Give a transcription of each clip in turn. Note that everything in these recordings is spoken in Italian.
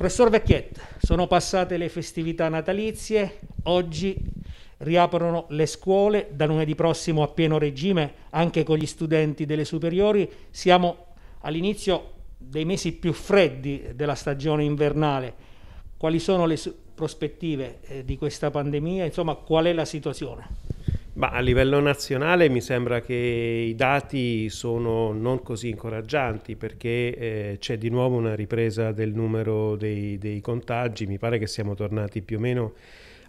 Professor Vecchietta, sono passate le festività natalizie, oggi riaprono le scuole, da lunedì prossimo a pieno regime anche con gli studenti delle superiori, siamo all'inizio dei mesi più freddi della stagione invernale. Quali sono le prospettive eh, di questa pandemia? Insomma, qual è la situazione? Ma a livello nazionale mi sembra che i dati sono non così incoraggianti perché eh, c'è di nuovo una ripresa del numero dei, dei contagi, mi pare che siamo tornati più o meno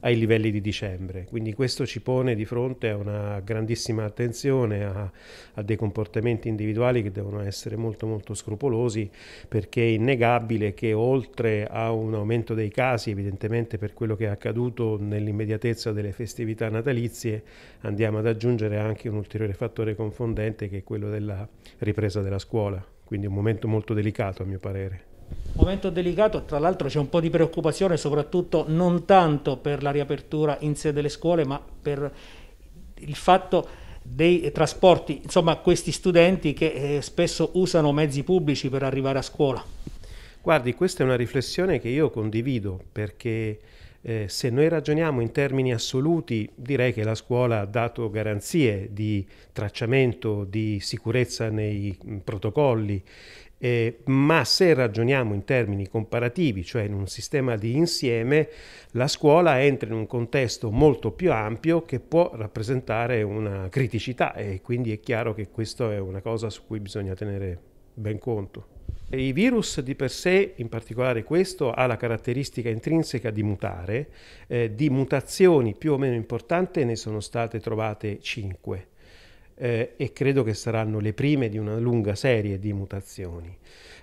ai livelli di dicembre. Quindi questo ci pone di fronte a una grandissima attenzione a, a dei comportamenti individuali che devono essere molto molto scrupolosi perché è innegabile che oltre a un aumento dei casi, evidentemente per quello che è accaduto nell'immediatezza delle festività natalizie, andiamo ad aggiungere anche un ulteriore fattore confondente che è quello della ripresa della scuola. Quindi un momento molto delicato a mio parere. Momento delicato, tra l'altro c'è un po' di preoccupazione soprattutto non tanto per la riapertura in sede delle scuole ma per il fatto dei trasporti, insomma questi studenti che eh, spesso usano mezzi pubblici per arrivare a scuola. Guardi, questa è una riflessione che io condivido perché eh, se noi ragioniamo in termini assoluti, direi che la scuola ha dato garanzie di tracciamento, di sicurezza nei protocolli eh, ma se ragioniamo in termini comparativi, cioè in un sistema di insieme, la scuola entra in un contesto molto più ampio che può rappresentare una criticità e quindi è chiaro che questa è una cosa su cui bisogna tenere ben conto. I virus di per sé, in particolare questo, ha la caratteristica intrinseca di mutare, eh, di mutazioni più o meno importanti ne sono state trovate 5 eh, e credo che saranno le prime di una lunga serie di mutazioni.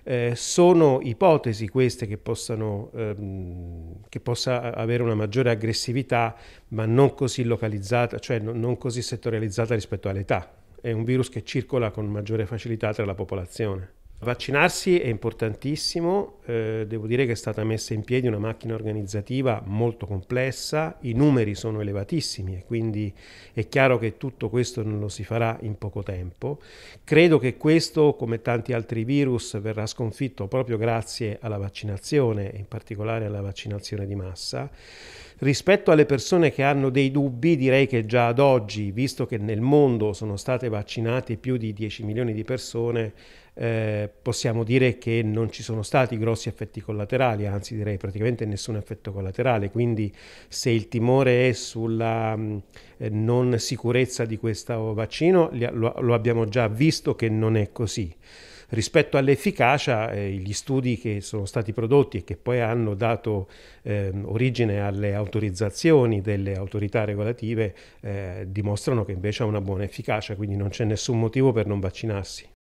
Eh, sono ipotesi queste che, possano, ehm, che, possa avere una maggiore aggressività, ma non così localizzata, cioè non, non così settorializzata rispetto all'età. È un virus che circola con maggiore facilità tra la popolazione. Vaccinarsi è importantissimo, eh, devo dire che è stata messa in piedi una macchina organizzativa molto complessa, i numeri sono elevatissimi e quindi è chiaro che tutto questo non lo si farà in poco tempo. Credo che questo, come tanti altri virus, verrà sconfitto proprio grazie alla vaccinazione, in particolare alla vaccinazione di massa. Rispetto alle persone che hanno dei dubbi, direi che già ad oggi, visto che nel mondo sono state vaccinate più di 10 milioni di persone, eh, possiamo dire che non ci sono stati grossi effetti collaterali, anzi direi praticamente nessun effetto collaterale, quindi se il timore è sulla mh, mm, eh, non sicurezza di questo vaccino lo, lo abbiamo già visto che non è così. Rispetto all'efficacia, eh, gli studi che sono stati prodotti e che poi hanno dato eh, origine alle autorizzazioni delle autorità regolative eh, dimostrano che invece ha una buona efficacia, quindi non c'è nessun motivo per non vaccinarsi.